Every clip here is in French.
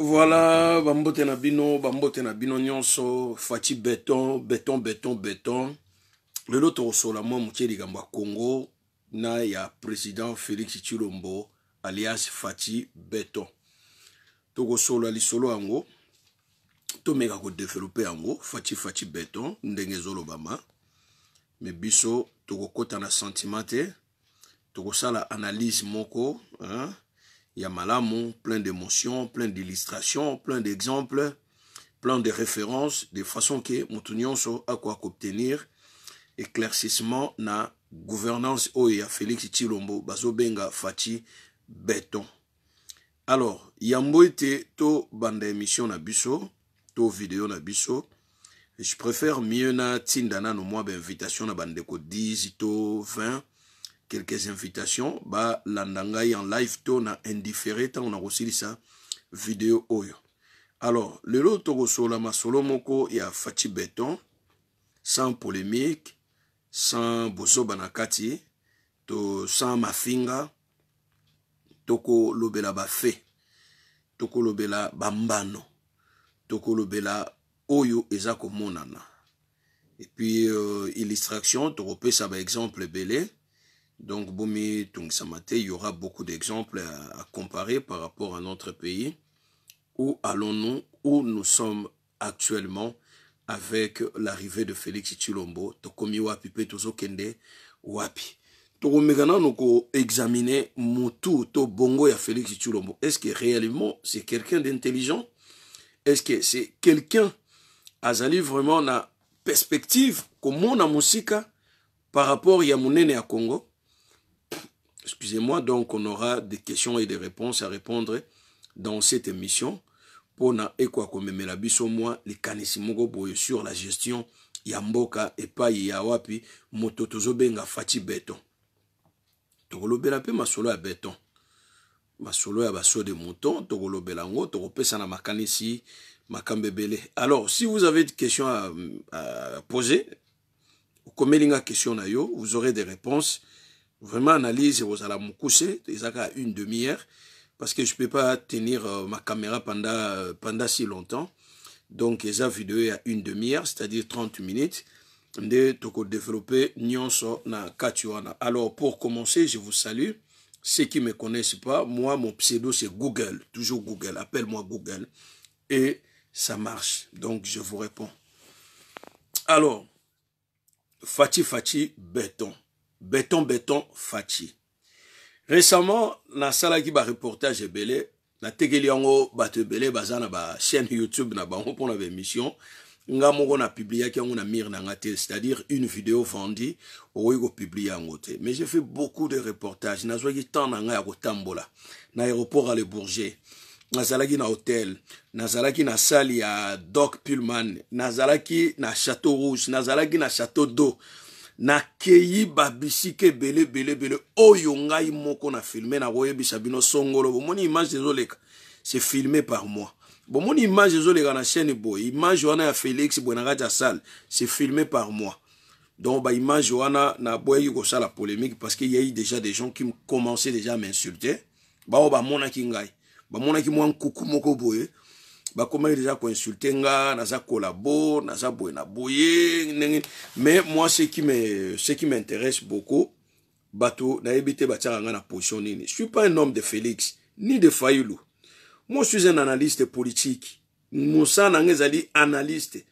voila bambote na bino, bambote na bino nyonso, fati béton, béton, béton, béton. lelo tokosola mwa moke likambo ya congo na ya président félix chilombo alias fati beto tokosola lisolo yango tomeka kodevelope yango fati fati beto ndenge ezolobama me biso tokokɔta na sentiment te tokosala analyse moko hein? ya malamu plein d'émotion plein d'illustration plein d'exemple plein de référence de façon ke motu nyonso akoka koobtenir éclaircissement na gouvernance oyo ya félix tshilombo bazobenga Fati beton alors yambo ete bande émission na biso to vidéo na biso je préfère mieux na tindana no mwa ben, invitation na bandeko 10 to 20 quelques invitations la ngai en live to na indifféré a na ça. Vidéo oyo alors le lelo tokosola masolo moko ya Fati béton, sans polémique sans bosoba na mafinga to sans mafinga tokolobela bafe lobela bambano lobela oyo eza komonana Et puis euh, illustration tokopesa exemple belé. donc bomitungisama te il y aura beaucoup d'exemples à, à comparer par rapport à notre pays où allons-nous où nous sommes actuellement avec l'arrivée de Félix Chilombo, tokomi wapi pe Kende, wapi. tokomeka nano koexamine Moutou, to bongo ya félix tshilombo est-ce que réellement c'est quelqu'un d'intelligent est-ce que c'est quelqu'un azali vraiment na perspective na musique, par rapport ya monene ya congo excusez-moi donc on aura des questions et des réponses à répondre dans cette émission mpona ekwa komemela biso mwa likanisi moko boye sur la gestion ya mboka epai ya wapi moto tozobenga faci beton tokolobela pe masolo ya beton masolo ya baso de mouton Togo yango pesa na makanisi makambo alors si vous avez des à, à poser comme nga question na yo vous aurez des réponses vraiment analyse ekozala mokuse eza kaka une demi-heure parce que je ne peux pas tenir euh, ma caméra pendant, euh, pendant si longtemps. Donc, il vidéo à une demi-heure, c'est-à-dire 30 minutes. De Toko développer na Katuana. Alors, pour commencer, je vous salue. Ceux qui ne me connaissent pas, moi, mon pseudo, c'est Google. Toujours Google. Appelle-moi Google. Et ça marche. Donc, je vous réponds. Alors, Fati Fati, béton. Béton, béton, Fati récemment reportage bareportage ebele natekeli yango bato ebele baza na chaîne youtube na bango mpona émission. nga moko ki yango na mire na nga c'est-à-dire une vidéo vendi okoki publié yango te mais j'ai fait beaucoup de reportages. na nazwaki tant na nga ya tambola. na aéroport à le bourget ki na hôtel, sala ki na salle ya doc pullman ki na château rouge ki na château d'eau nakeyi babisika ebele bele bele oyo ngai moko na na nakoyebisa bino songolo mon image ezoleka c'est filmé par moi bomoni image ezoleka na chaîne boye image wana ya félix boye na salle se par moi donc boye wana ça sala polémique parce que eu déjà des gens qui commençaient déjà à m'insulter bao ba ngai ki mwa nkuku moko boye bah, il déjà koinsulte nga naza na za boy na boye mais moi ce qui me ce qui m'intéresse beaucoup bato nayebi te batiaka nga na position nini je suis pas un homme de félix ni de fayulu moi je suis un analyste politique mosala na nga analyste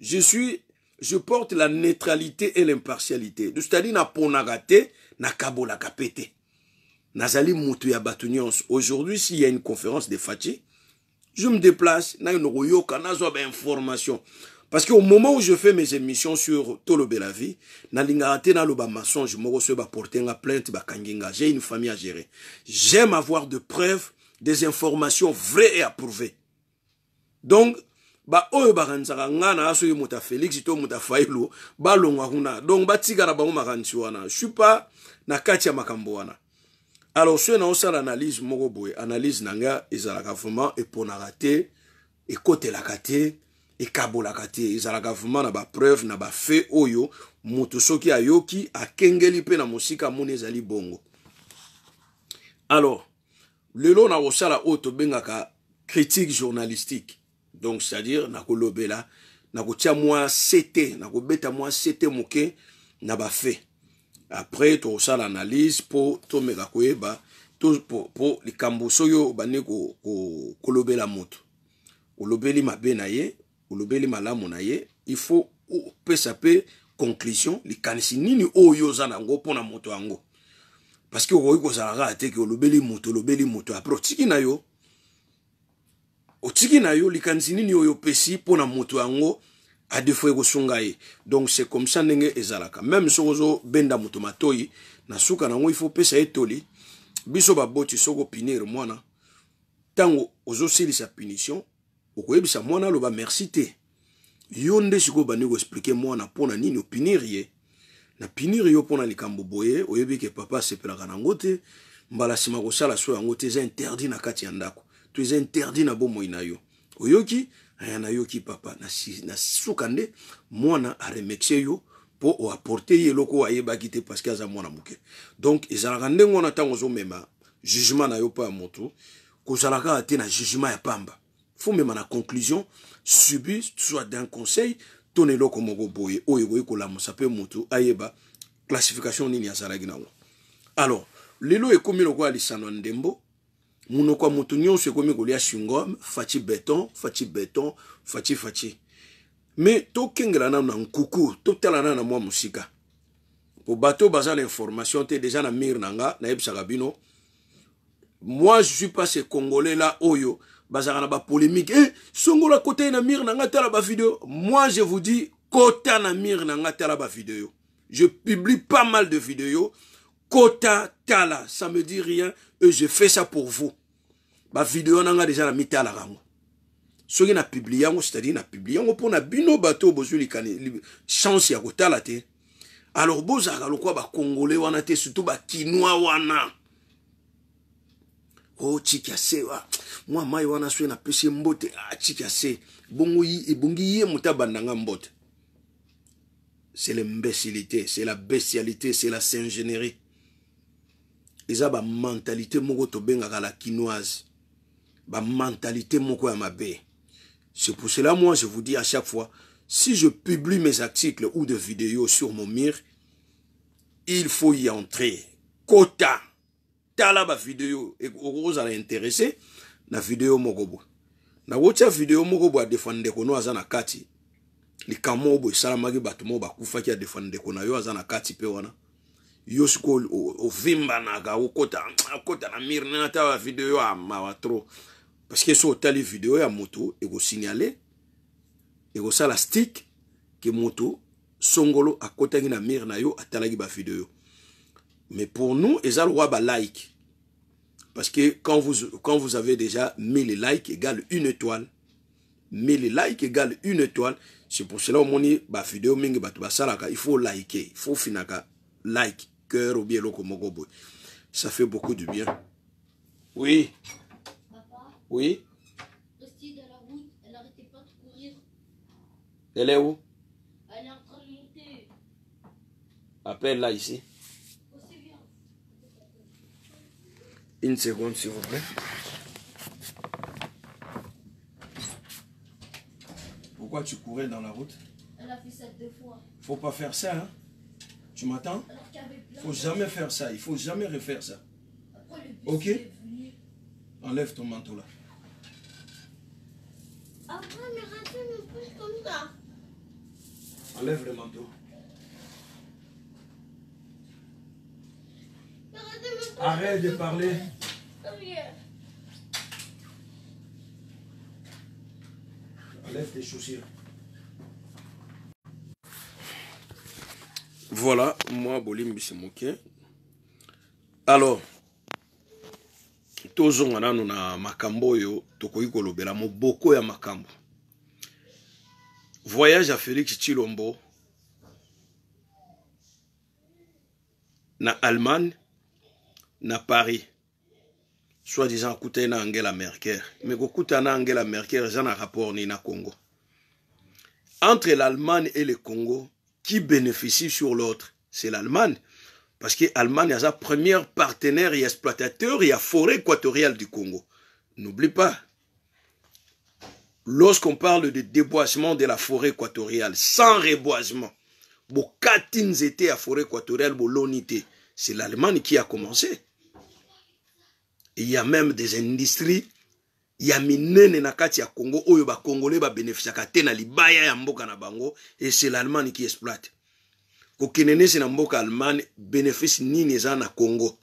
je suis je porte la neutralité et l'impartialité c'est-à-dire naponaka te nakabolaka pe na nazali moto ya bato aujourd'hui s'il y a une conférence de fati je me déplace, information. Parce qu'au moment où je fais mes émissions sur Tolo Belavi, je me reçois plainte, j'ai une famille à gérer. J'aime avoir de preuves, des informations vraies et approuvées. Donc, ba oyo bakanzaka nga na aso yo moto félix to moto faïlo, failu balongwa kuna donc batikala bango makanisi wana je suis pas na kati alors soki naosala analyse moko boye analyse na nga ezalaka vraiment eponaka te ekotelaka te ekabolaka te ezalaka vraiment na bapreuve na bafe oyo oh, moto soki ayoki akengeli mpe na mosika amoni ezali bongo alors lelo na kosala oyo tobengaka critique journalistique donc c'est-à-dire nakolobela nakotia mwa sete nakobeta mwa sete moke na bafe apres tokosala analyse mpo tomeka koyeba mpo likambo so oyo obandi kolobela moto olobeli mabe na ye olobeli malamu na ye ifo opesa mpe conclusion likanisi nini oyo oh, oza nango mpona moto yango parceke okoki kozala kaka teke olobeli moto olobeli moto apres otiki na yo otiki na yo likanisi nini oyo opesi mpona moto yango a defo ekosunga ye donc c'est comme ça ndenge ezalaka meme soki ozobenda moto matoi na suka nango ifo opesa ye toli biso baboti soki opinire mwana ntango ozosilisa punition okoyebisa mwana aloba merci te yo nde sikoyo obandi koexplike mwana mpona nini opinire ye na pinire yo mpona likambo boye oyebi ke papa asepelaka nango te mbala nsima kosala so yango te eza interdit na kati ya ndako to eza interdit na bomoi na yo oyoki aya nayoki papa nasuka nde mwana aremekse yo mpo oaporte ye eloko oyo ayebaki te parceke aza mwana moke donk ezalaka ndenge wana ntango ozomema jugement na yo mpo ya motu kozala kaka te na jugement ya pamba fo mema na conclusion subi soit d'un conseil to na eloko moko boye oyo ekoki kolamusa mpe motu ayeba classification nini azalaki nango alors lelo ekomi lokola lisano ya ndembo Muno ya moto nyonso ekomi kolia shingom faci beton faci beton faci faci me tokengela nanu na nkuku to nanu na mwa mosika po bato baza na information te deja na mire na nga bino moi je suis pas ce congolais là oyo bazalaka na polémique. eh, songola côté na mire nanga la tala vidéo. moi je vous dis kota na mire nanga la tala vidéo. je publie pas mal de vidéos kota tala ça me dit rien et je fais ça pour vous Ma vidéo n'a déjà ta la rango qui na publié, c'est-à-dire na publie pour n'a bino bato oyo bozwi chance ya kotala te alors bozalaka ba ba wana te surtout kinoa wana Oh, tiki Moi, wa. mwa mai wana soki na ye mbote ah, tiki ya se ebongi ye mouta abandanga mbote c'est l'imbécilité c'est la bestialité c'est la générique eza bamentalité moko tobengaka la kinoise mentalité moko ya mabe c'est pour cela moi je vous dis à chaque fois si je publie mes articles ou des vidéos sur mon mur il faut y entrer kota tala bavideo okozala interesse na video moko na nakotia video moko boye adefa ndeko no aza na kati les oyo boye esalamaki bato qui a adefa ndeko na yo aza na kati mpe yo na ou okota na mire nana ta video a mawa tro que so tali video ya moto signaler ekosignale e la stick que moto songolo a na mire na yo ba video mais pour nous wa ba like Parce que quand vous, quand vous avez déjà 1000 likes égale une étoile, 1000 likes égale une étoile, c'est pour cela que mon vidéo, il faut liker, il faut finaka like, cœur ou bien combo. Ça fait beaucoup de bien. Oui. Papa, oui. la route, elle n'arrêtait pas de courir. Elle est où Elle est en train de monter. Appelle-la ici. Une seconde, s'il vous plaît. Pourquoi tu courais dans la route Elle a fait ça deux fois. Faut pas faire ça, hein tu m'attends Il ne faut jamais faire ça. Il ne faut jamais refaire ça. Ok Enlève ton manteau là. Enlève le manteau. Arrête de parler. Oh, Enlève tes chaussures. Voilà, moi, Bolim Bissimouké. Alors, tozonga nanu na makambo oyo beaucoup kolobela moboko ya makambo voyage à félix chilombo na allemagne na paris soi disant akutani na angela merkel Mais kokutana na angela merkel j'en un rapport ni na congo entre l'allemagne et le congo qui bénéficie sur l'autre C'est l'Allemagne. Parce que l'Allemagne est sa première partenaire et exploitateur et la forêt équatoriale du Congo. N'oublie pas, lorsqu'on parle de déboisement de la forêt équatoriale, sans reboisement, était à forêt équatoriale, C'est l'Allemagne qui a commencé. il y a même des industries ya minene na kati ya Congo oyo ba Congolais ba les te na libaya ya mboka na bango et c'est l'Allemagne qui exploite. Kokenenese na mboka Allemagne bénéfice nini za na Congo.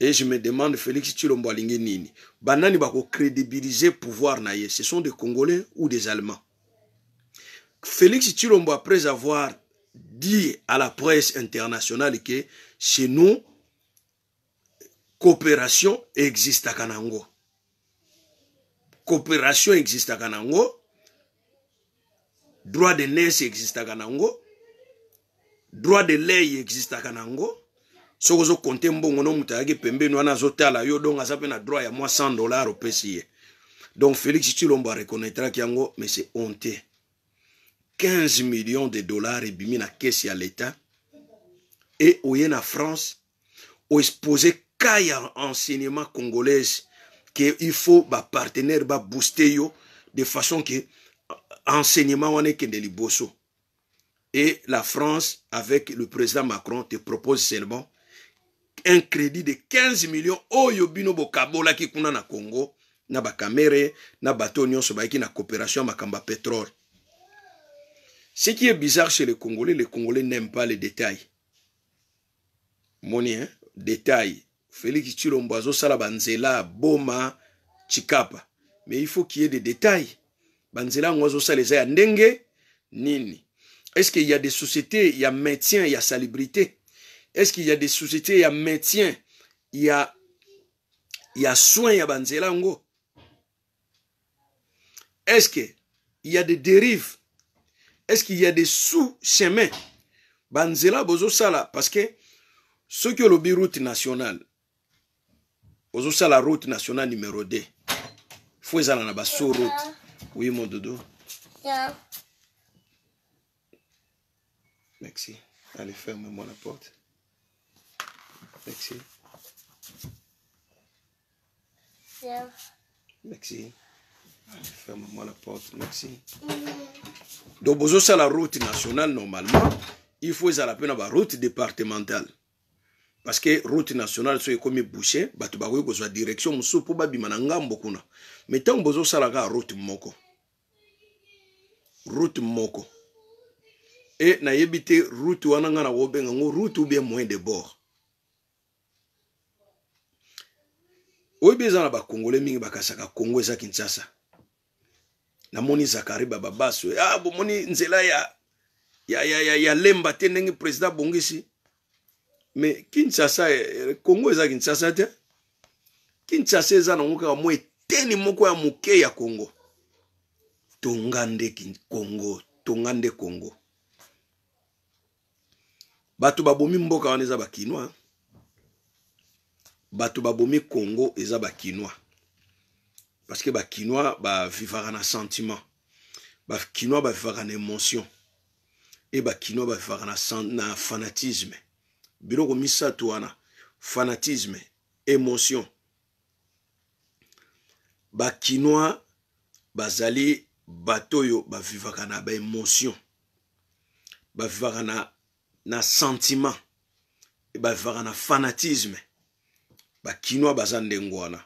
Et je me demande Félix Tshilombo alingi nini. Banani ko crédibiliser pouvoir na ce sont des Congolais ou des Allemands. Félix Tshilombo après avoir dit à la presse internationale que chez nous coopération existe à Kanango. coopération existaka nango droit de nese existaka nango droit de ley existaka nango soki ozokonte mbongo no moto ayaki pembeni wana azotala yo donk aza mpe na droit ya mwa 100 dollar opesi ye donc félix tilombo areconnaitraki yango mais c'est honte 15 millions de dollars ebimi na kesi ya leta e oye na france oexpose ka ya enseignement congolaise il faut ba partenaire ba booster de façon que enseignement que des liboso et la France avec le président Macron te propose seulement un crédit de 15 millions Bokabo bino qui kuna na Congo na Cameroun na na coopération pétrole ce qui est bizarre chez les congolais les congolais n'aiment pas les détails moni hein? félix tshilombo azosala banzela aboma chikapa mais il faut qu'il y ait des détails banzela yango azosala eza ya ndenge nini est-ce qu'il y a des sociétés ya maintien ya salubrité est-ce qu'il y a des sociétés ya maintien ya ya soin ya banzela yango est-ce que il y a des dérives est-ce qu'il y a des sous-chemins banzela bozosala parce que soki olobi route nationale la route nationale numéro 2 fo ezala sur la route oui mon doudou. merci allez ferme-moi la porte merci Merci. Allez, ferme-moi la porte merci mm. Donc vous sur la route nationale normalement il faut à mpe la route départementale parce que route nationale so ekomi bouche bato bakoki kozwa direction mosusu mpo babima na ngambo kuna mai ntango bozosala kaka route moko route moko e nayebi te route wana ngai nakobenga ngo route ou bien moyen de bord oyebi eza na bakongole mingi bakasaka kongo eza kinshasa namoni zakari bababaso ah bomoni nzela ya, ya, ya, ya, ya lemba te ndenge président abongisi me kinshasa eh, congo eza kinshasa te kinshasa eza nango kaka mwa eteni moko ya moke ya congo tonga nde congo tonga nde congo bato babomi mboka wana eza bakinois bato babomi congo eza bakinois parce que bakinois bavivaka na sentiment bakinois bavivaka na émotion e bakinois bavivaka na, na fanatisme biloko misato wana fanatisme émotion bakinois bazali bato oyo bavivaka na baémotion bavivaka na, na sentiment e bavivaka na fanatisme bakinois baza ndenge wana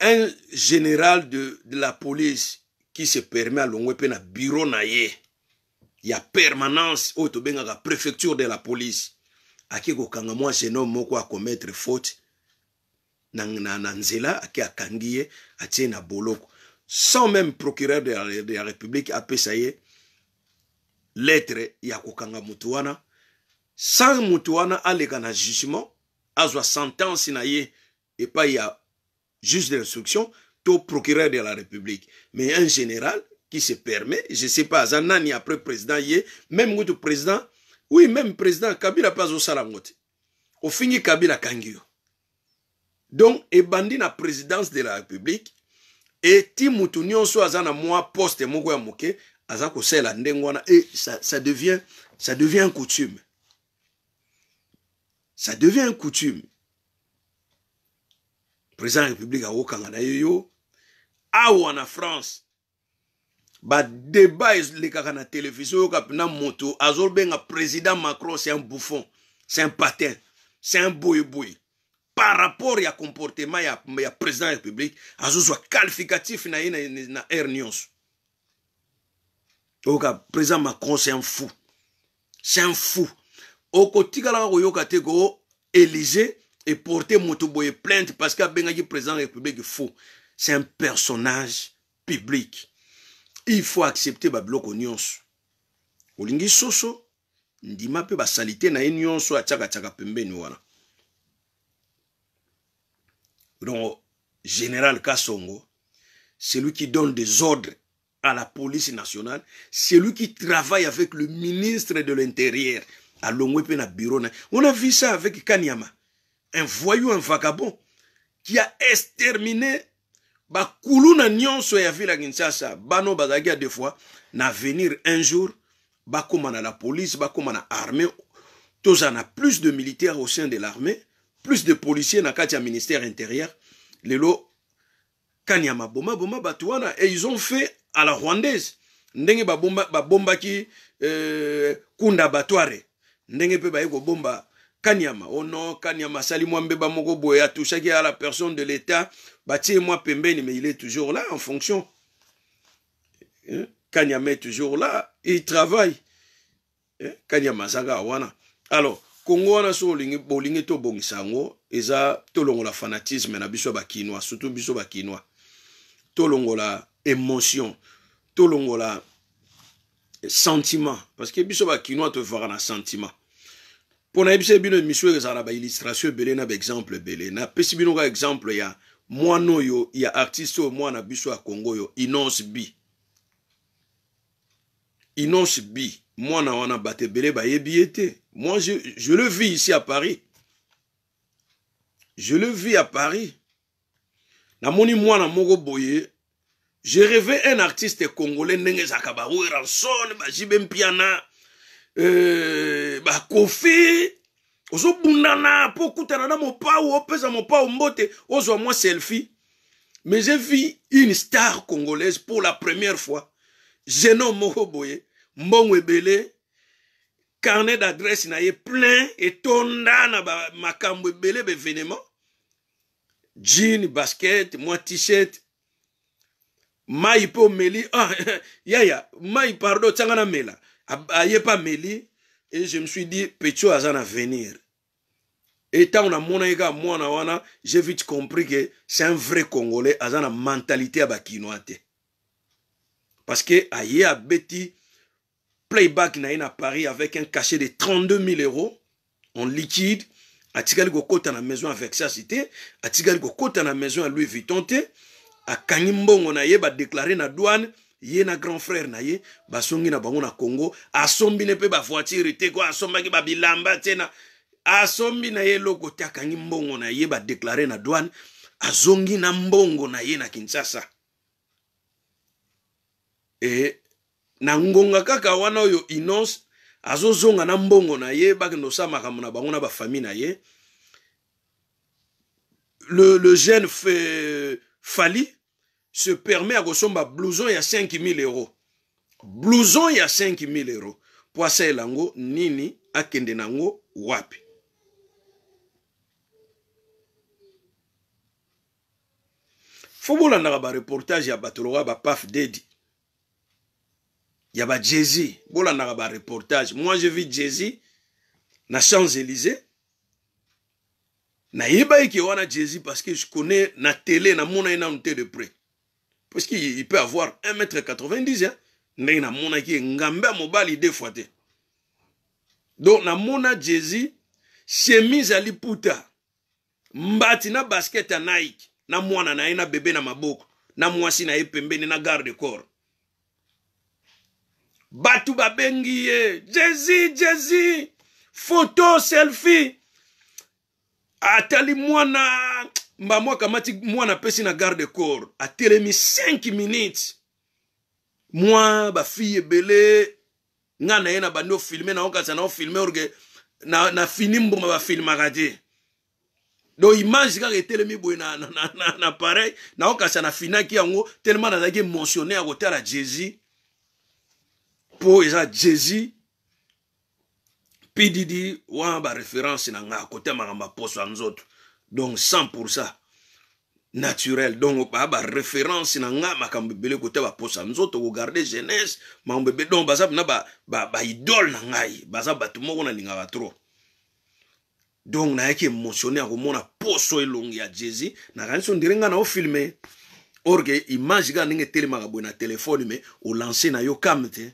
un général de, de la police qui se permet alongwe mpe na biro na ye y a permanence tobenga oh, tobengaka préfecture de la police ake kokanga mwa jeune homme moko commettre faute na, na, nzela ake akangi ye atie na boloko sans même procureur de la, république à ye lettre ya ko kanga mutuana sans mutuana wana aleka na jugement azwa sentence na ye y a juge de l'instruction procureur de la république mais en général qui se permet, je sais pas, Zanani ni après président yé, même ngutu président, oui, même président Kabila pas au salangote. Au fini Kabila kangio. Donc, bandit la présidence de la République, et ti mutu nyonso aza pas, poste moko ya moke, aza kosala ndengwana, wana, et ça, ça devient, ça devient coutume. Ça devient coutume. Président de la République a okanga na yo, France, badeba la na televizio oyoka na moto le président macron c'est un bouffon c'est un patin c'est un boyeboye par rapport au comportement ya, ya président la république soit qualificatif na ye na, na Ok, président macron c'est un fou c'est un fou Il koyoka te ko et porter moto boye plainte parce que le président la république fou c'est un personnage public il faut accepter bablo nyonso olingi soso ndima mpe basalite na ye nyonso atiakatiaka pembeni wana donc général kasongo celui qui donne des ordres à la police nationale celui qui travaille avec le ministre de l'intérieur à na bureau on a vu ça avec kanyama un voyou un vagabond qui a exterminé bakulu na nyonso ya vila kinshasa bano bazalaki ya na venir un jour na la police bakóma na armée tozala na plus de militaires au sein de l'armée plus de policiers na kati ministère intérieur lelo kanyama bomba bomba bato wana e ils ont fait à la rwandaise ndenge babombaki euh, kunda batware ndenge mpe baye kobomba kanyama ono oh non Kanyama, asali mwa mbeba moko boye atushaki ya la personne de l'état Batiez-moi Pembeni, mais il est toujours là en fonction. Hein? Kanyame est toujours là, et il travaille. Hein? Kanyama Zaga Wana. Alors, Congo wana so olingi bolingi to bongisango, eza tolongola fanatisme na biso ya bakinois surtout biso bakinois tolongola émotion tolongola eh, sentiment parce que biso te tofaka na sentiment mpo na yebisa bino émission ezala na illustration ebele na Belena. ebele napesi bino kaka exemple ya il y ya artiste oyo mwana biso ya kongo yo inonce bi inonce bi mwana wana bato ba bayebi moi je, je le vis ici à paris je le vis à paris namoni mwana moko boye je rêvais un artiste congolais ndenge ezalaka ba bajibe mpiana euh, Kofi ozobundana po okutana na mopau opesa mopau mbote ozwa moi selfie mais j'ai vu une star congolaise pour la première fois jeune homme moko boye carnet d'adresse na ye plein tonda na makambo ebele jean basket moi t-shirt mai po meli. ah, yaya mai pardon tsangana na mela aye pas meli. et je me suis dit petit aza venir on a moi mwana wana j'ai vite compris que c'est un vrai congolais a na mentalité à bakinoa parce que a Betty, playback na ye na paris avec un cachet de 32 000 euros en liquide atikali kota na maison avec cité, a te atikali kota na maison à louis vuitton A kanimbongo on na ye déclaré na douane yé na grand frère na ye basongi na bango na congo asombini ba bavoitire a ko ki ba bilamba t'ena asombi na ye eloko te akangi mbongo na ye badeklare na douane azongi na mbongo na ye na kinshasa e na ngonga kaka wana oyo inos azozonga na mbongo na ye bakende kosala makambo na bango na bafami na ye le, le jeune fe, fali se permet ya kosomba blouson ya 5000 euro blouson ya 5000 euro po asala yango nini akende nango wapi y reportage ya a ba paf dedi ya a un reportage. moi je vis jezi na champs-élysées nayeba eke wana jezi parce que je connais na télé na ye un te de près parce qu'il peut avoir 1 mètre 90 hein? ndenge à ngambe mobali deux fois te donc mona jezi chemise à liputa mbati basket à nike na mwana na ye na bebe na maboko na mwasi na ye pembeni na garde corps bato babengi ye jezi jezi foto selfie atali mwana mbamo akamati mwana apesi na garde corps atelemi 5 minutes mwa bafille ebele nga na ye na bandi ofilme naokasa naofilme orge na, na fini mbuma bafilmaka te donc image kaka etelemi boye na, na, na, na, na pareil naokasa nafinaki yango telema mentionné à côté à jésus mpo eza jésus wa ba référence na ngai côté makambo aposo ya nzoto donc 100 ça naturel donc ba référence na ngai makambo ebele kotya baposo autres nzoto garder jeunesse makambo ebele donc ça na baidole ba, ba na ngai baza bato moko nalingaka trop donc nayaki emotione ya komona poso elongi ya jésus nakanisi ondire ngai na ofilme orke image kaka ndenge etelemaka boye na telefone me olanse na yo kame te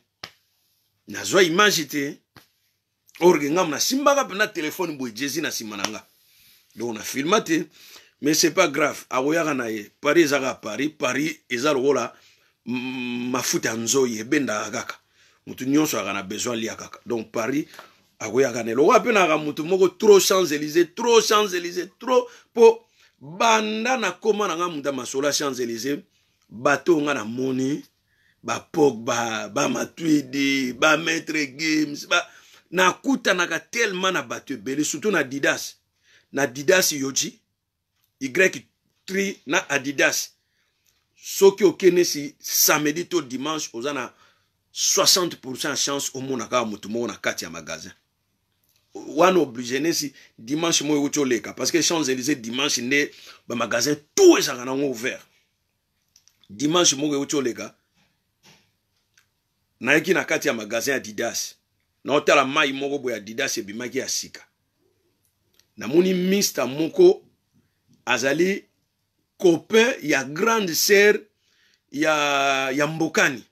nazwa image te orke ngambo nasimbaka mpena telefone boye jésus na nsima na nga donc nafilma te mais c'est pas grave akoyaka na ye paris ezaka paris paris eza lokola mafuta ya nzoi ebendaka kaka motu nyonso na besoin li kaka donc paris akweyaka na eloko apenaka motu moko trop champs-élysé trop champs-élysé trop mpo banda na koma na nga motu ya masolo ya champs-élysé bato oyo nga na moni bapogba bamatwidi bamaître games ba, nakutanaka telema na bato ebele surtout na didas na didas yoji y 3 na adidas soki okende si samedi to dimanche oza na 60 chance omonaka motu moko na kati ya magasin wana oblige nesi dimanche moko euti oleka parce que champs élysé dimanche nde bamagasin tout ezalaka nango ouvert dimanche moko euti oleka nayeki na kati ya magasin ya didas naotala mai moko boye ya didas ebimaki ya sika namoni mista moko azali copain ya grande sere ya, ya mbokani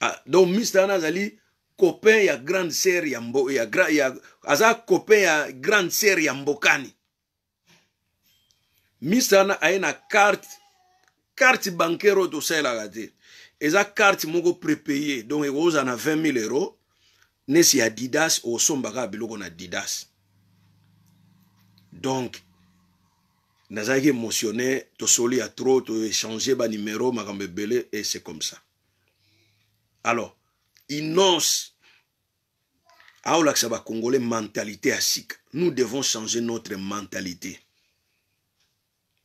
ah, donc mista wana azali copain ya grande sere ya, mbo, ya, gra, ya aza copain ya grande sere ya mbokani misi wana aye na carte carte bancaire oyo tosalelaka te eza carte moko prepaye donc ekozala na 20 000 euro nesi ya didas osombaka biloko na didas donc nazalaki émotionné tosoli ya trop toéchange banimero makambo ebele et c'est comme ça alors inonce aolakisa congolais mentalité ya nous devons changer notre mentalité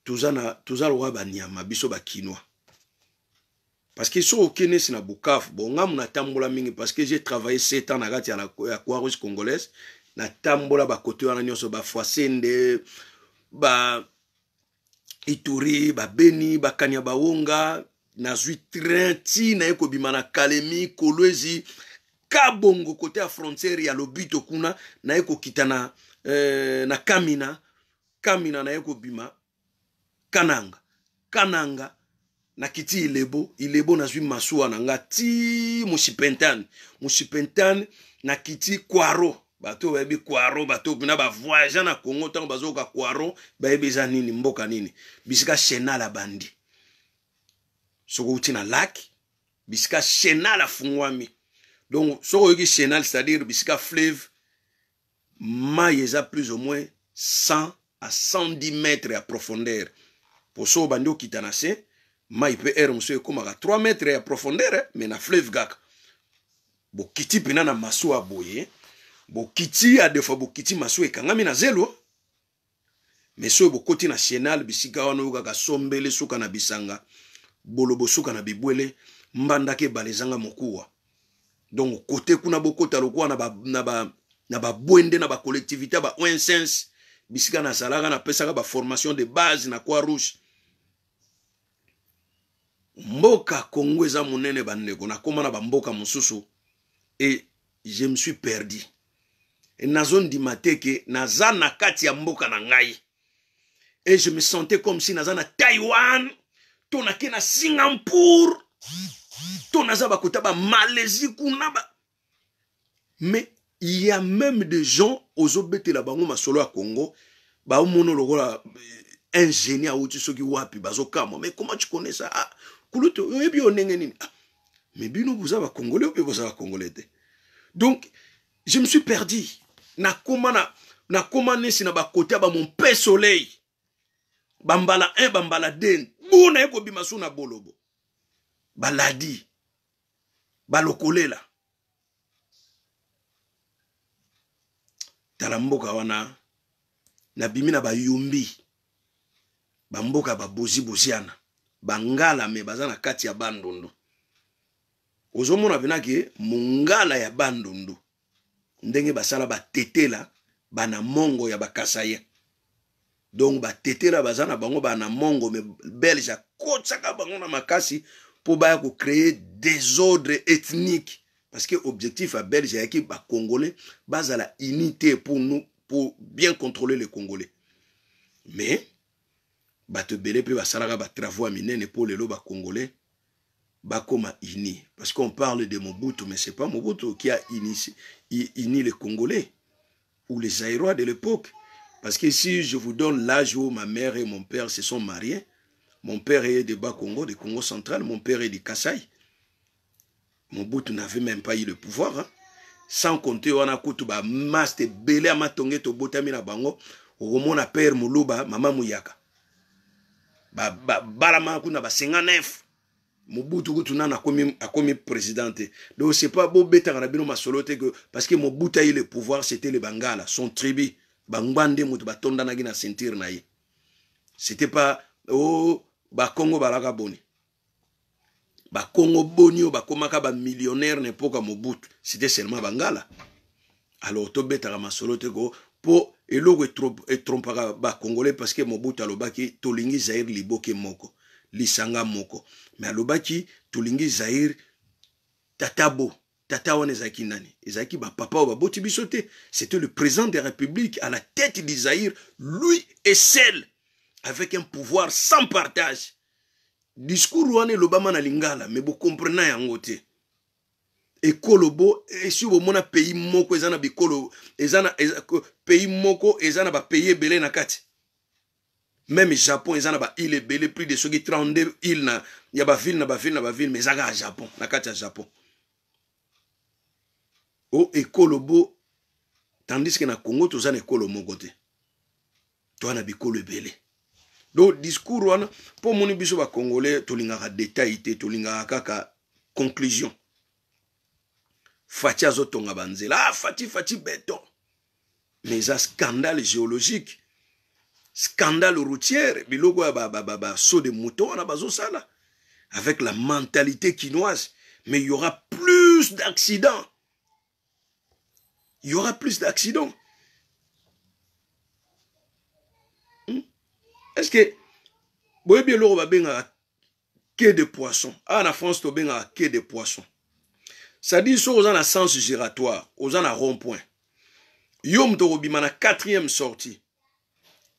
toza lokola banyama biso bakinois parce que so okende si na bonga bongamu natambola mingi parce que j'ai travaillé sept ans na kati ya croix-rouge congolaise natambola bakote wana nyonso bafoisende ba ituri babeni kanya ba wonga nazwi train ntina ye kobima na kalemi kolwezi kabongo kote ya frontiere ya lobito kuna naye kokita na, eh, na kamina kamina naye kobima kananga kananga nakiti ilebo ilebo nazwi masuwa na nga ti mosipentane mosipentane nakiti kwaro bato bayebi kwaro bato na bavoyage na congo ntango bazoyoka kwaro bayebi eza nini mboka nini bisika chenal abandi soko uti na lake bisika chenal afungwami donc soko oyoki chenal c'est-à-dire bisika fleuve mai eza plus au moins 100 à 110 mètre ya profondeur poso obandi okita na se mai mpe aire mosusu ekómaka 3 mètre ya profondeur eh, me na fleuve kaka bokiti mpena na masuwa boye bokiti adefa bokiti masuwa ekangami na zelo me soyo bokoti na chenal bisika wana oyokaka sombele suka na bisanga bolobosuka na bibwele mbandake ebale ezanga mokuwa donc côté kuna bokota lokwa na babwende na ba collectivité ba oincense bisika pesaka ba formation de base na moka rouge mboka congo munene monene na nakóma na mboka mususu et je me suis perdu e na zone ke naza na kati ya mboka na ngai e je me sentais comme si za na taiwan to nake na singapour to naza bakota Malaisie kuna ba mais il y a même des gens aux la bango masolo à congo baomona lokola ingénie eh, awuti soki wapi bazokamwa mais comment tu connais ça ah, kulutu oyebi yo ah, mais bino boza bacongolais oyo boza ba te donc je me suis perdu na komana na, nakoma nesi na ba mon père soleil bambala 1 bambala 2 mbu na ye kobima su na bolobo baladi balokolela tala mboka wana nabimi na bayumbi bamboka baboziboziana bangala me baza na kati ya bandundu ozomona penake mongala ya bandundu ndenge basala batetela bana mongo ya bakasaya donc bah, Tété la na bango ba na mongo me belge akotisaka bango na makasi pour bah, créer des ordres ethniques. parce que objectif ya belge ba Congolais bazala la unité pour nous pour bien contrôler les congolais mais bato ebele mpe basalaka ba travaux minene ba Congolais ba koma ini. parce qu'on parle de mobutu mais c'est pas mobutu qui a initié uni les congolais ou les aérois de l'époque parce que si je vous donne l'âge où ma mère et mon père se sont mariés, mon père est de Bas-Congo, du Congo central, mon père est du Kassai. bout n'avait même pas eu le pouvoir. Hein. Sans compter, on a coutu ba maste belé de to botami na bango, mon père muluba, maman muyaka. Ba ba balama kuna ba 59. mon kutu na na a président. Donc c'est pas beau bêta na bino que parce que on a eu le pouvoir, c'était les Bangala, son tribu. bangba nde moto batondanaki na ceinture na ye c'était pas o oh, bakongo balaka boni bakongo boni oyo bakomaka bamillionnaire na epoka mobutu c'était seulement bangala alors tobetaka masolo te ko mpo eloko etrompaka bakongolais parce que mobutu alobaki tolingi zaire liboke moko lisanga moko me alobaki tolingi zaire tatabo tata wana ezalaki nani ba bapapa ou ba boti bisote c'était le président des républiques à la tête d'isaïr lui et celle avec un pouvoir sans partage discours wana l'Obama na lingala me bokomprena yango te ekolo bo esi mona pays moko ezana bikolo ezana, pays moko ezana ba bapays belé na kati même japon ezana ba baile belé, plus de soki 32 na ya ville na ville na ville, mais zaga ya japon na kati à japon au ekolo bo tandis que na congo toza na ekolo moko te toza na bikolo ebele donc discours wana congolais congolais biso bacongolais des detail te linga kaka conclusion fati azotonga banzela ah, fati fati beton mais un scandale géologique scandale routière biloko ya saut de mouton avec la mentalité chinoise mais il y aura plus d'accidents il y aura plus d'accidents. Hmm? Est-ce que boye bien l'eau va bien quai de poisson. Ah en France to bien quai de poisson. Ça dit vous aux en sens giratoire, aux en rond-point. Yom to a quatrième sortie.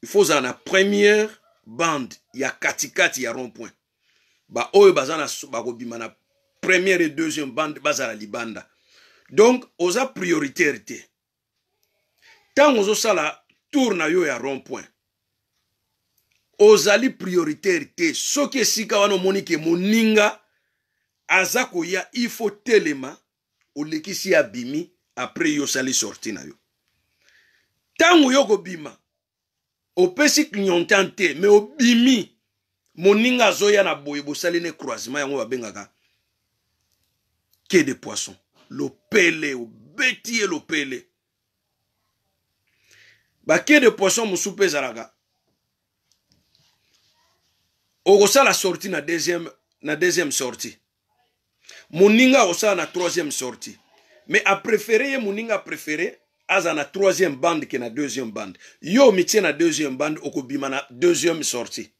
Il faut en la première bande, il y a katikati ya rond-point. Ba oyo bazana ba a première et deuxième bande bazala libanda. donc oza prioritaire te ntango ozosala tour na yo ya rond point ozali prioritaire te soki esika wana omoni ke moninga aza koya ifo telema olekisi abimi apres yo osali sorti na yo ntango yo kobima opesi clignontan te me obimi moninga azoya na boye bosali ne croisement yango babengaka ke de poisson lopele ou pele lopele bakie de poisson moussoupe zaraga. la la sortie na deuxième, na deuxième sortie. moninga akosala na troisième sortie. mais a préféré moninga préféré aza na troisième bande ke na deuxième bande yo omitie na deuxième bande okobima na deuxième sorti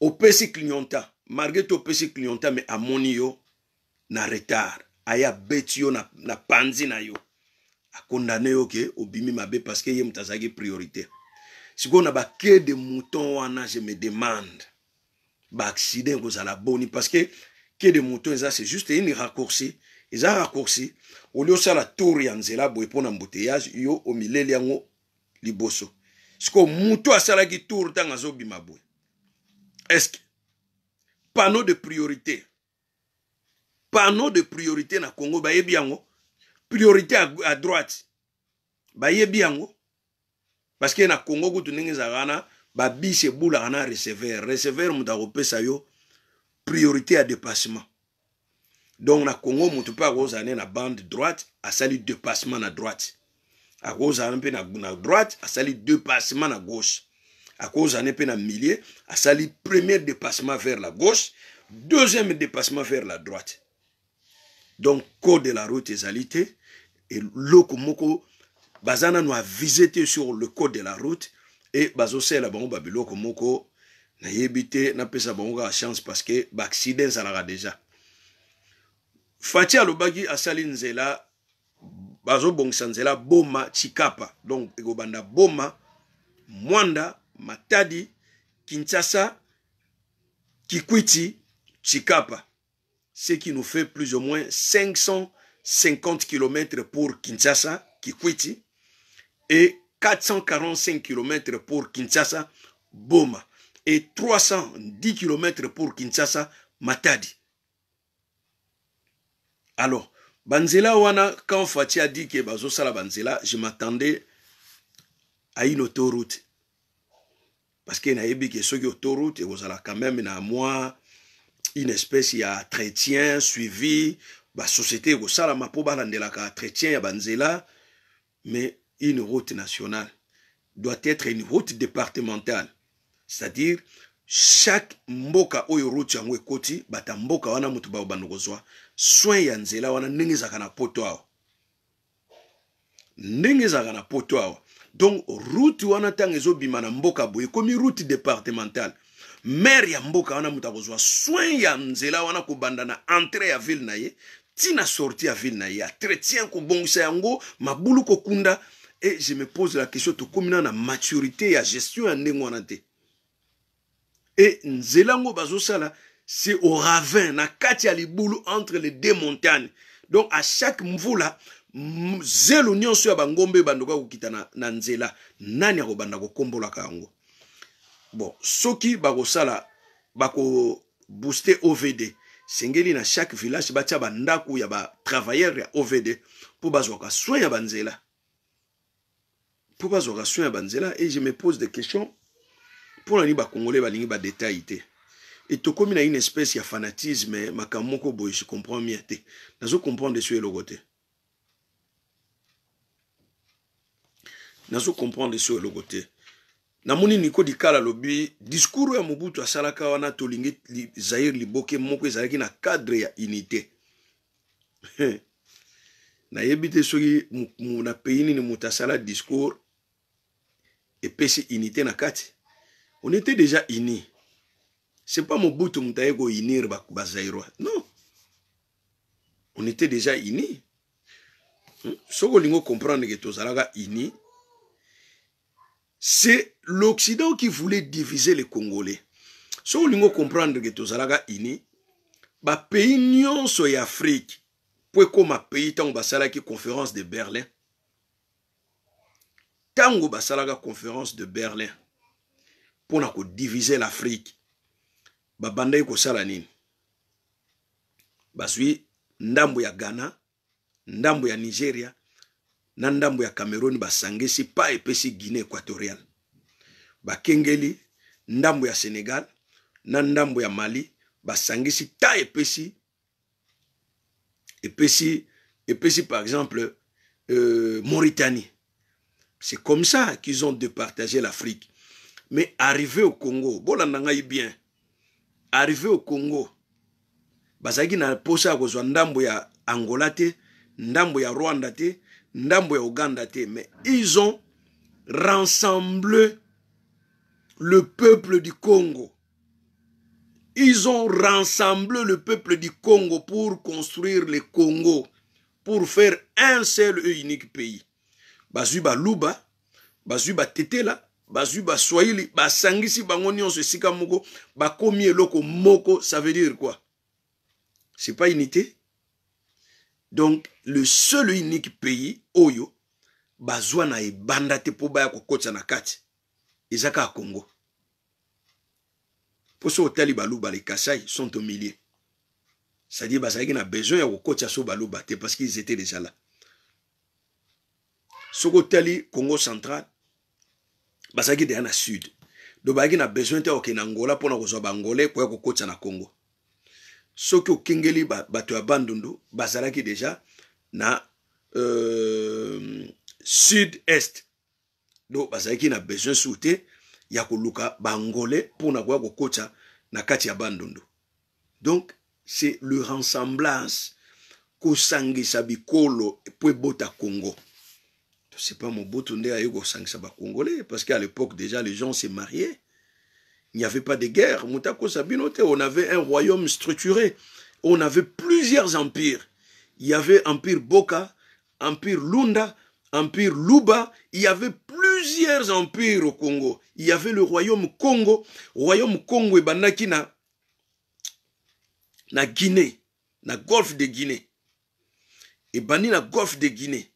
opesi clignonta malgré au pesi clignonta mais moni yo na retard aye abeti yo na, na panzi na yo akondane yo ke obimi mabe parceke ye moto azalaki priorité sikoyo na bake de mouton wana je me demande baaccident ekozala boni parceke ke de mouton eza c'est juste une raccourci eza raccourci olia osala tour ya nzela boye mpo na embouteillage yo omileli yango liboso sikoyo moto asalaki tour ntango azobima boye estce panneau de priorité panneau de priorité na Congo bayebi yango priorité à, à droite bayebi yango parce que na Congo kutu ndenge gana na babisi ebulaka na receveur receveur moto yo priorité à dépassement donc na Congo moto pas vous ne na bande droite un dépassement à droite akozala mpe na, na droite un dépassement à gauche akozala ne mpe na milieu un premier dépassement vers la gauche deuxième dépassement vers la droite donc code de la route ezali te eloko moko baza nano avise te sur le code de la route e bazosala bango babiloko moko nayebi te napesa bango kaka chance parce que baaccident ezalaka deja fati alobaki asali nzela bazobongisa nzela boma chikapa donc ekobanda boma mwanda matadi kinshasa kikwiti chikapa ce qui nous fait plus ou moins 550 km pour Kinshasa, Kikwiti, et 445 km pour Kinshasa, Boma, et 310 km pour Kinshasa, Matadi. Alors, Banzela Wana, quand Fatih a dit que Bazosala Banzela, je m'attendais à une autoroute. Parce qu'il y a une autoroute et vous allez quand même à moi une espèce ya chrétien suivi basosiété ekosalama mpo ka chrétien ya banzela mais une route nationale doit être une route départementale c'est-à-dire chaque mboka oyo route yango ekoti bata mboka wana moto bao bando soin ya nzela wana n'ingiza kana na n'ingiza kana ndenge na donc route wana ntango bimana mboka boye komi route départementale Mère ya mboka wana soin ya nzela wana kobanda na entre ya ville tina ye sorti ya ville na ye atretien yango mabulu kokunda Et je me pose la question de komina na maturité ya gestion ya ndengo wana te Et nzela ngo bazosala c'est au ravin na kati ya entre les deux montagnes donc à chaque mvula zelo nyonso ya bangombe bandoka kokita na, na nzela nani akobanda la yango bon soki bakosala booster ovd Singeli na chaque village batia bandako ya batravailleur ya ovd pour bazwaka soin ya banzela pour bazwaka soin ya banzela et je me pose des questions pour mpona nini bakongole balingi comme il y na une espèce ya fanatisme eh, ma moko boye je comprends mien te dessus et logoté. Nazo nazocomprendre dessus et logoté. namoni niko dikala alobi diskuru ya mobutu asalaka wana tolingi li, zair liboke moko ezalaki na cadre ya unité nayebi te soki na pays nini moto asala discours epesi unité na kati on était déjà uni c'est pas mobutu moto aye kounir bazairwa non on était déjà uni hmm? soki olingi okomprendre ke tozalaka uni c'est l'Occident qui voulait diviser les Congolais. Si on veut comprendre que tozalaka ini, ba pays union Afrique, pour comme pays tango la conférence de Berlin. Tango la conférence de Berlin. Pour diviser l'Afrique. Ba bandai a sala nini? Basui ndambo ya Ghana, ndambo ya Nigeria, na Cameroun ya cameroun basangisi pa epesi guinée équatoriale bakengeli ndambu ya sénégal na ya mali basangisi ta epesi epesi epesi par exemple euh, mauritanie c'est comme ça qu'ils ont départagé l'afrique mais arrivé au congo nanga ngai bien arrivé au congo bazalaki na posa ko kozwa ya angola te ya rwanda te ndambo ya Ouganda te, mais ils ont rassemblé le peuple du Congo. Ils ont rassemblé le peuple du Congo pour construire le Congo, pour faire un seul et unique pays. Bazuba Luba, Bazuba Tetela, Bazuba Swahili, Basangisi Bangonion, ce Sikamoko, Bakomi Eloko Moko, ça veut dire quoi C'est pas unité, donc le seul unique pays oyo bazwa na ebanda te mpo baya kokɔtisa na kati eza kaka congo mpo so otali baluba le kasai sont au milier c'est-à-dire bazalaki na besoin ya kokɔtisa so baluba te parce qu'ils étaient déjà là soki otali congo central bazalaki deya na sud do bayaki na besoin te ya okende angola mpona kozwa bangolais mpo ya kokɔtisa na congo soki okengeli bato ya bandundu bazalaki deja na euh, sud est do bazalaki na besoin sur te ya koluka bangole mpona koya kokota na kati ya bandundu donc c'est le ressemblance kosangisa bikolo po ebota congo c'est pas mobutu nde aye kosangisa bakongolais parce qu'à l'époque déjà les gens se mariaient il n'y avait pas de guerre. on avait un royaume structuré. On avait plusieurs empires. Il y avait Empire Boka, Empire Lunda, Empire Luba. Il y avait plusieurs empires au Congo. Il y avait le royaume Congo. Royaume Congo et Banaki na, la Guinée, na golfe de Guinée. Et bani na golfe de Guinée.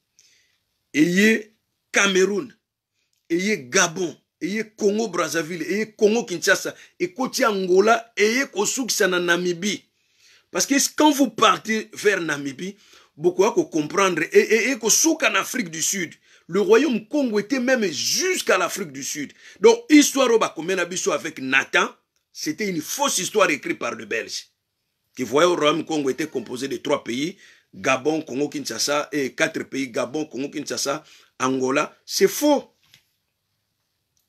Ayez Cameroun. Ayez Gabon a congo brazzaville a congo kinshasa côté angola eye kosukisa na namibie parce que quand vous partez vers namibie ko y eye kosuka en afrique du sud le royaume congo était même jusqu'à l'afrique du sud donc histoire de avec nathan c'était une fausse histoire écrite par le belge qui voyait au royaume congo était composé de trois pays gabon congo kinshasa et quatre pays gabon congo kinshasa angola c'est faux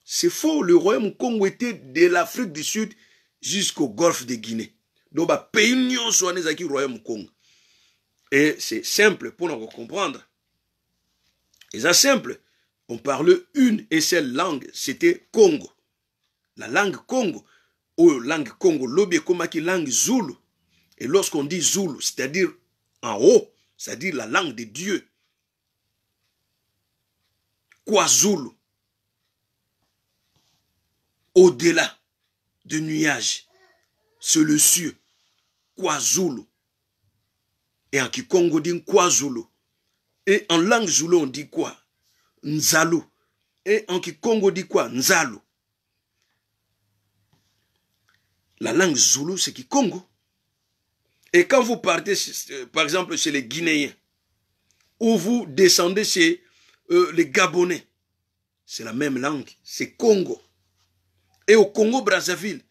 c'est faux. Le royaume Congo était de l'Afrique du Sud jusqu'au golfe de Guinée. Donc, le bah, pays est le royaume Congo. Et c'est simple pour nous comprendre. Et c'est simple. On parle une et seule langue, c'était Congo. La langue Congo. Ou langue Congo, comme qui langue Zulu. Et lorsqu'on dit Zulu, c'est-à-dire en haut, c'est-à-dire la langue de Dieu. Zulu au-delà de nuages, c'est le ciel, KwaZulu. Et en Kikongo, on dit KwaZulu. Et en langue Zulu, on dit quoi Nzalo Et en Kikongo, dit quoi Nzalu. La langue Zulu, c'est Kikongo. Et quand vous partez, euh, par exemple, chez les Guinéens, ou vous descendez chez euh, les Gabonais, c'est la même langue, c'est Congo. Et au Congo-Brazzaville,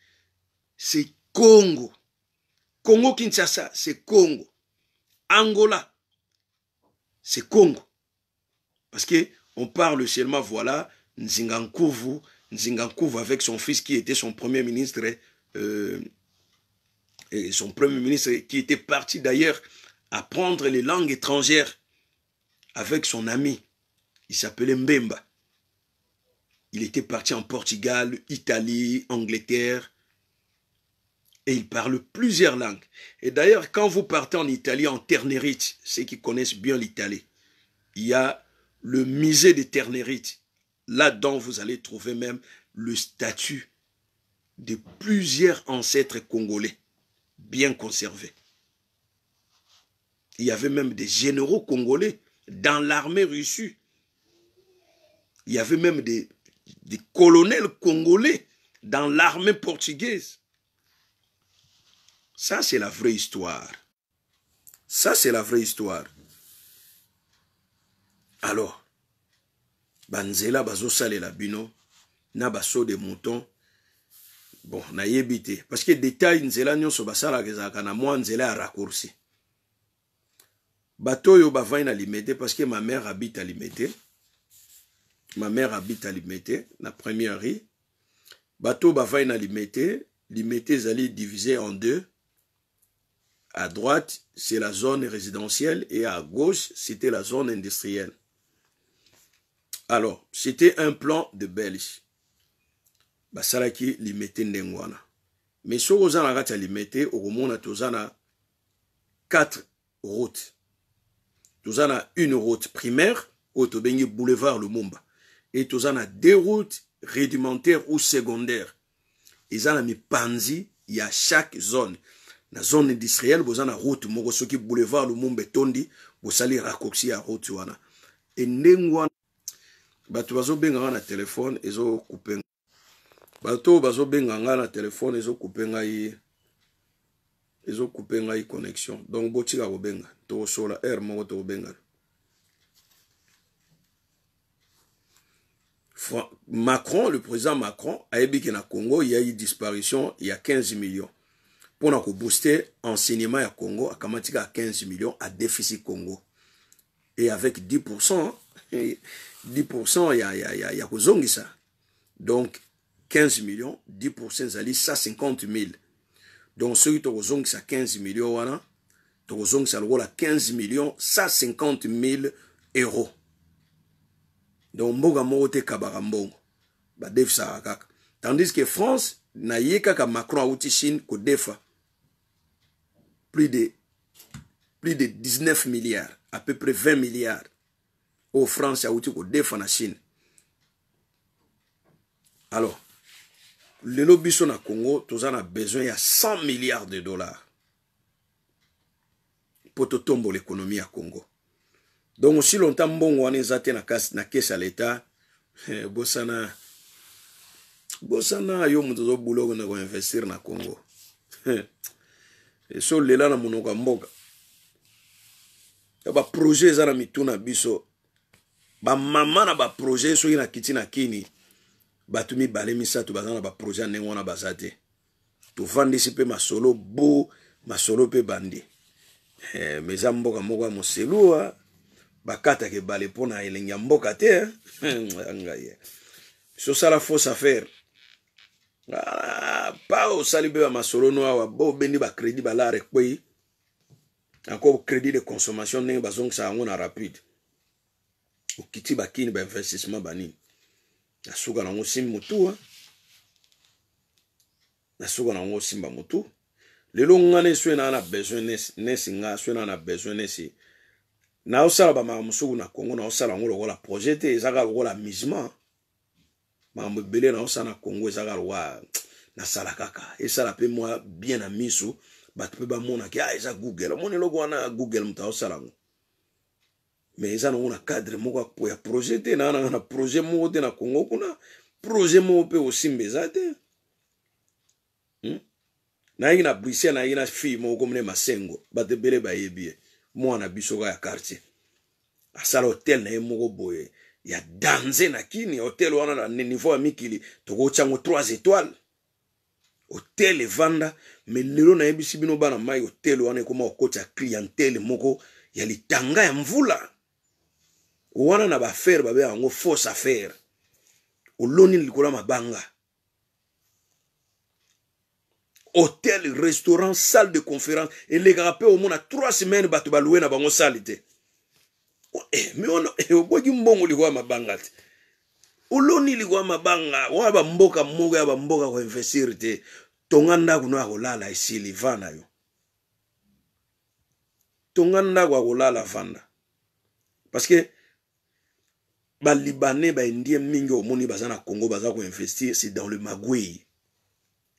c'est Congo. Congo-Kinshasa, c'est Congo. Angola, c'est Congo. Parce que on parle seulement, voilà, Nzingankouvou, Nzingankouvou avec son fils qui était son premier ministre, euh, et son premier ministre qui était parti d'ailleurs apprendre les langues étrangères avec son ami. Il s'appelait Mbemba. Il était parti en Portugal, Italie, Angleterre. Et il parle plusieurs langues. Et d'ailleurs, quand vous partez en Italie, en ternérite, ceux qui connaissent bien l'Italie, il y a le musée de Ternerite. Là-dedans, vous allez trouver même le statut de plusieurs ancêtres congolais, bien conservés. Il y avait même des généraux congolais dans l'armée russe. Il y avait même des des colonels congolais dans l'armée portugaise. Ça, c'est la vraie histoire. Ça, c'est la vraie histoire. Alors, Banzela bazo salé la bino, na de mouton, bon, na Parce que détail nzela nyon so basala kezaka na moi nzela a raccourci. Bato yo bavain na parce que ma mère habite à limité ma mère habite à Limete, la première rue. Bateau bavaille à Limete, Limete est divisé en deux. À droite, c'est la zone résidentielle et à gauche, c'était la zone industrielle. Alors, c'était un plan de Belge. Basalaki Limete Ndengwana. Mais sur Ozana à Limete, au nous Tozana, quatre routes. Tozana, une route primaire, au Boulevard Lumumba. e toza na deux routes rudimentaire ou secondaire eza na mipanzi ya chaque zone na zone industrielle boza na route moko soki boulevard lumumba etondi bosali raccourci ya route wana e ndenge wana bato bazobenga nga na telefone ezokupe bato oyo bazobenga nga na telefone ezokupe ngai ezokupe ngai connexion donc botika kobenga tokosola aire moko tokobengana Macron, le président Macron, a dit na Congo, il y a eu disparition, il y a 15 millions. Pour nous booster l'enseignement à Congo, à y à 15 millions, à déficit Congo. Et avec 10%, 10%, hein, il y a, il y a, Donc, 15 millions, 10%, ça 150 000. Donc, ceux qui ont 15 millions, voilà. ont ça 15 millions, 150 000 euros. donc mboka moko te ekabaka mbongo badefisaka kaka tandis que france naye kaka macron awuti chine kodefa plus de plus de 19 milliards à peu près 20 milliards oyo france awuti kodefa na chine alors lelo biso na congo toza na besoin ya 100 milliards de dollars mpo totombola ekonomi ya congo donc si longtemps mbongo wana eza te na kesi ya leta eh, bosana bosana yo moto ozobula okende koinvestir na congo eh, so lela na monoko ya mboka baprojet eza na mitu na biso bamama na baprojet soki na kiti na kini bato mibale misato baza na baprojet ya ndenge wana baza te tovandisi mpe masolo bo masolo mpe bandi eh, me eza mboka moko ya moseluwa bakataka ebale mpo na elengi ya mboka te ngai sosala fausse affaire ah, pa osali mpe bamasolono awa bo obendi bacrédit balare kwei encore crédit de consommation ndenge bazongisa yango na rapide okiti bakini bainvestissement banini nasuka nango osimbi motuwa nasuka nango osimba motu lelo nga ne so enaa na besoin nesi nga so enaa na besoin nesi naosala bamakambo mosuku na kongo naosala yango lokola projet te ezaka lokola amusement makambo ebele naosala na kongo ezaka lokola nasala kaka esala mpe mwa bien na miso bato mpe bamonaki a ah, eza google omoni eloko wana ya google moto aosala yango me eza nango na cadre moko ya projet te naananga na projet moko te na kongo kuna projet moko mpe osimba eza te hmm? nayeki na bruxelles nayeki na fille moko komine masengo bato ebele bayebi ye mwana biso ka ya quartier asala hotel na ye moko boye ya danze na kini hotel wana na niveau ya mikili tokotyango 3 étoile hotel evanda me lelo nayebisi bino bana mai hotel wana ekoma kokotya clientele moko ya litanga ya mvula wana na baaffaire babenga yango fausse affaire oloni likolo ya mabanga hôtel restaurant salle de conférence elekaka mpe omona trois semaine bato balue na bango sali te me wana obwaki mbongo likwa mabanga te oloni likwa mabanga wana bamboka moko ya bamboka koinvestir te tonga ndako no ya kolala esili vana yo tonga ndako ya kolala vanda parceke balibanais baindie mingi omoni baza na congo baza koinvestir c'est dans le magwei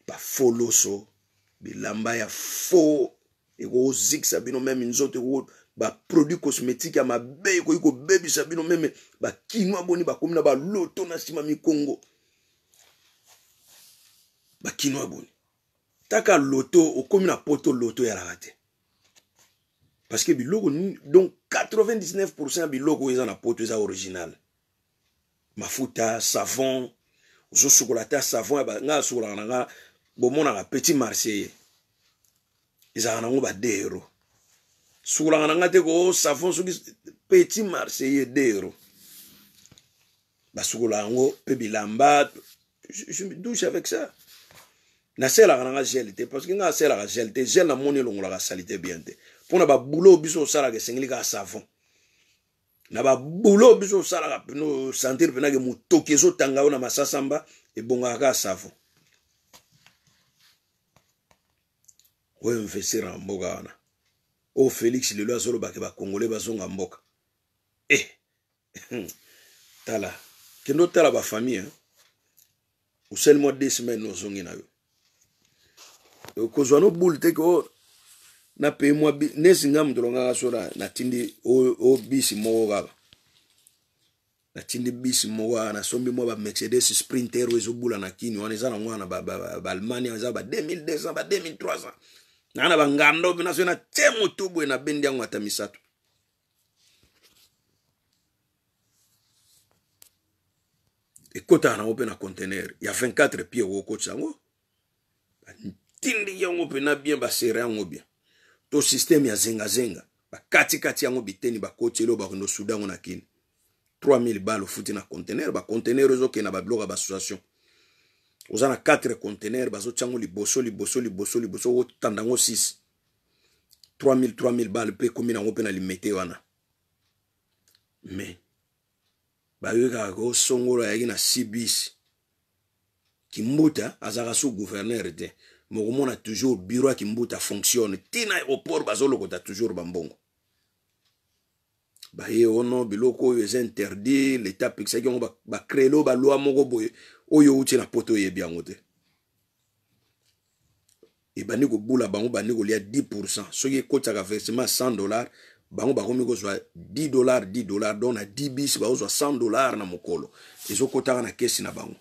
bafoloso bilamba ya fo ekozikisa bino meme nzoto baproduit cosmétique ya mabe ekoki kobebisa bino meme bakinwa boni bakomi na baloto na nsima mikongo bakinwa boni taka loto okomi na poto loto eyalaka te parceke biloko donc 99 ya biloko eza na poto eza original mafuta savon ozosukola ata savon nga asukolaka na nga bomonaka petit marseille ezalaka nango bade euro sukulaka na nga te ko oh, savon soki petit marseille de euro basukola yango mpe bilamba douche avec ça naselaka nanga gel te parce que nga aselaka gel te gel namoni elongolaka salite bien te mpona babulo biso osalaka esengeli kaka savon na babulo biso osalaka sentir mpenake motoki ezotanga yo na masasamba ebongaka kaka savon oyo investir na mboka wana oyo félix lelo azolobaki bakongole bazonga mboka e eh. Hmm. tala kende otala bafamille eh? osali mwa de semaine ozongi na yo e, okozwa nobule te ke oh, o nape mwa nesi nga moto olongaka so natindi o bisi moko kaka natindi bisi moko kaka nasombi mwa bamercedes sprinter oyo ezobula na kini wana eza nango wana baalemagne eza ba 2200 ba 2300 nanga na banganda ope nazo na te motu boye nabendi yango ata misato ekotaka nango mpe na contener ya 24 pie okokotisa yango batindi yango mpena bien basere yango bien to systeme ya zengazenga bakatikati yango biteni bakoteli oyo bakende osuda yango na kini 3000 bale ofuti na contener bacontener ezokende na babiloko ya baassociation ba oza na 4 contener bazotyango liboso liboso liboso liboso otanda yango 6 3000 3000 bale mpe ekomi nango mpe na limete wana me bayokaka kosongolo ayaki na cbis kimbuta azalaka so guverner te mokomona toujours biro ya kimbuta fonctionne ntina oport bazolokota toujours bambongo baye ono biloko oyo eza interdit leta apekisaki yango bacrelo balwa moko boye oyo outi na poto oyebi yango te ebandi kobula bango bandi kolia 10 pourcent soki ekotaka versement 100 dollar bango bakomi kozwa 10 dollar 10 dollar donc na 10 bis bakozwa 100 dollar na mokolo ezokotaka na kesi na bango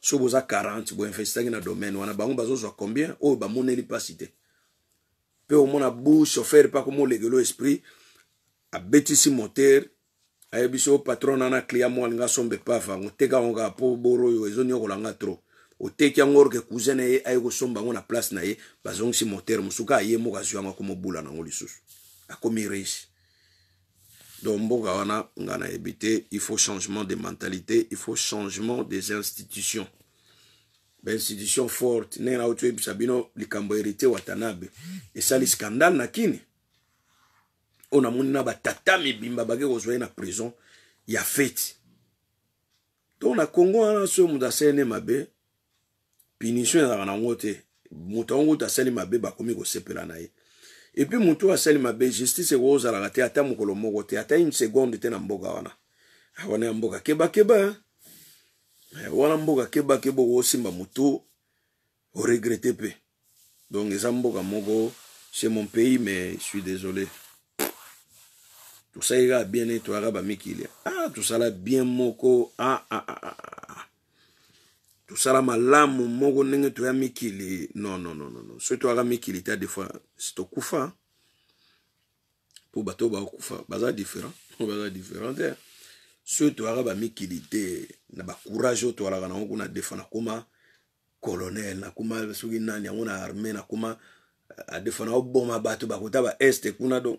so boza 40 boinvestaki na domaine wana bango bazozwa combien oyo bamoneli mpasi te mpe omona bu chauffeur mpa komolegelo esprit abetisi motere ayebi so patron nana na client moko alinga asombe pafa oteka yango po mpo boro oyo ezoniokola nga trop oteki yango orke cousin na ye aye kosomba yango na place na ye bazongisi motere musuka ka mo moko yango akomobula nango lisusu akomi riche donc mboka wana nga na te il faut changement de mentalité il faut changement des institutions Institution forte nena na otoyebisa bino likambo hérité watanabe esali scandale na kini oyo namoni na batata mibimba bake kozwa ye na prison ya feti donc na congo wana soki moto asalene mabe punition ezalaka nango te moto yango kuta asali mabe bakomi kosepela na ye epuis motu oyo asali mabe justice ekozalaka te ata mokolo moko te ata une seconde te na mboka wana ah, wana ya mboka kebakeba eh, wana mboka kebakeba okosimba motu oregrete mpe donc eza mboka moko c'est mon pays mais je suis désolé tosalaki kaka bien ne toyaka bamikili ah tosala bien moko ah, ah, ah, ah, ah. tosala malamu moko ndenge toya mikili non non non non soki toyaka mikili ta des fois si tokufa mpo bato bakufa baza différent baza différent te soki toyaka bamikili te na bacourage oyo toalaka nango kuna des fois nakoma colonel nakoma soki nani yango na armée nakoma ah, des fois naoboma bato bakota ba este kuna donc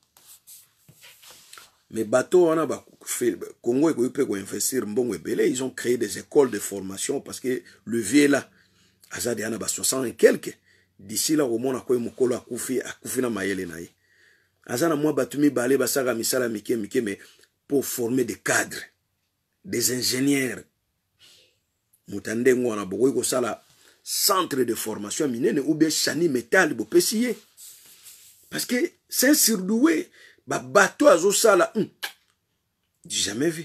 mais bateau fait Congo et peut investir mbongo ils ont créé des écoles de formation parce que le vieux là azadi ana ba 60 et quelques d'ici là au monde quoi, mokolo akufi akufi na mayele na ye azana moi batumi balé basaka misala mike mike mais pour former des cadres des ingénieurs mutande ngwana beaucoup ko sala centre de formation minene ou bien chani métal bopesiye parce que c'est surdoué babato azosala mm, jamais vu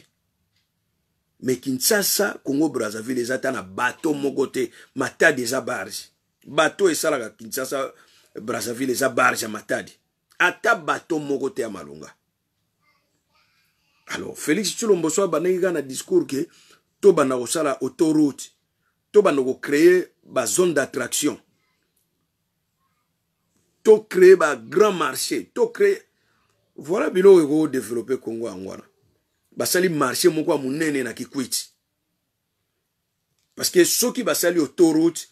me kinshasa congo brazzaville eza ta na bato moko te matadi eza barge bato esalaka kinshasa brazzaville eza barge ya matadi ata bato moko te ya malonga alors félix tshilomboso abandaki kaka na discours ke tobanda kosala autoroute tobanda kocreye bazone d'attraction tocreye bagrand marché tocreye voilà biloko ekodevelope kongo yango wana basali marché moko ya monene na kikwiti parce que soki basali autoroute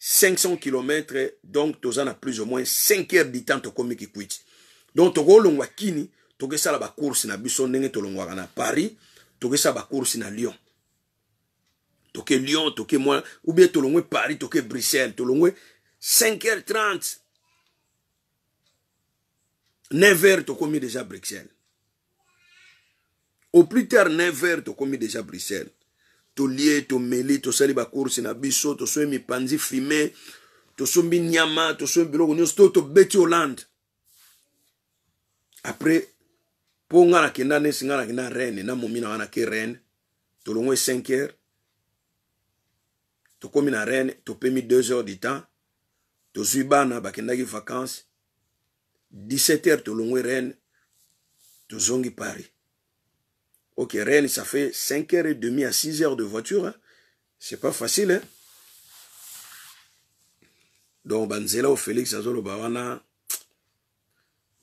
500 km donc toza na plus ou moins 5 heures du temps tokómi kikwiti donc tokolongwa kini tokesala bacourse na biso ndenge tolongwaka na paris tokesala bacourse na lyon toke lyon toke mwa ou bien tolongwe paris toke bruxelles tolongwe 5 heures 30 9h tokomi deja bruxelles au plus tard 9h tokomi deja bruxelles tolie tomeli tosali bakourse na biso tosombi mipanzi fume tosombi nyama tosombi biloko nyonso to tobeti hollande apres mpo nga nakenda nesi nga nakenda rene namomi na wana ke rene tolongwe 5 heure tokómi na rene topemi 2 heures du temps tozwi bana bakendaki vacance 17h reine Rennes, Zongi Paris. Ok, Rennes, ça fait 5h30 à 6h de voiture. Hein? C'est pas facile, hein? Donc, Banzela ou Félix Azolo Bawana.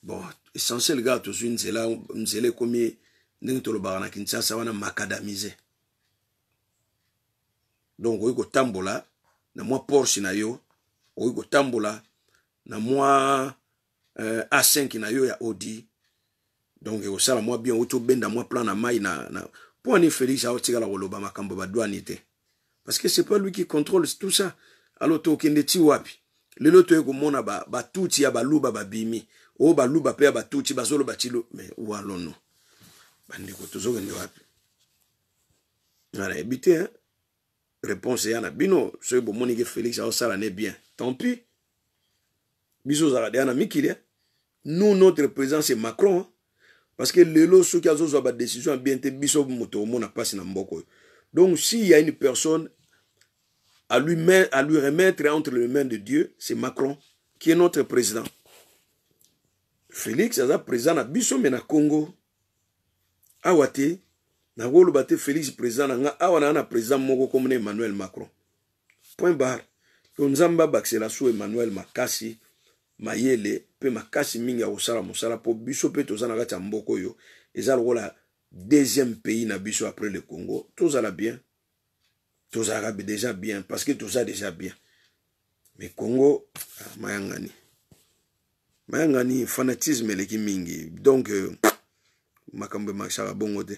Bon, essentiel, gars, tozui Nzela, Nzela, il ndenge qui na kinshasa wana makadamise donc oyi tambola, na mwa Porsche, na yo oyi kotambola na moi uh, a5 na yo ya odi donc Sala mwa bien benda moi plan na mai na, na mpo ani félix wolo koloba makambo ba te parce que c'est pas lui qui contrôle tout ça alors kende ti wapi lelo toye komona mona ba ya baluba babimi ba baluba mpe oh, ya batuti bazoloba ti me walono bandeko tozokende wapi nayebi te hein? réponse eya na bino moni ge félix aosala ne bien tant pis biso ozalaka deya na mikili hein? nous notre président c'est Macron hein. parce que qui ont besoin ba décision eh bien te biso moto omona pas na mboko donc s'il y a une personne à lui, à lui remettre entre les mains de Dieu, c'est Macron, qui est notre président. Félix aza président na biso mais na Congo. Awa na koloba baté Félix président na nga, a na président moko comme Emmanuel Macron. Point barre. Donc c'est la Emmanuel Makasi mayele mpe makasi mingi ya kosala mosala mpo biso mpe toza na kati ya mboka oyo eza lokola deuxième pays na biso après le congo tozala bien tozalaka déjà bien parce que toza déjà bien mais congo ah, mayangani mayangani fanatisme eleki mingi donc euh, makambo emakisaka bongo te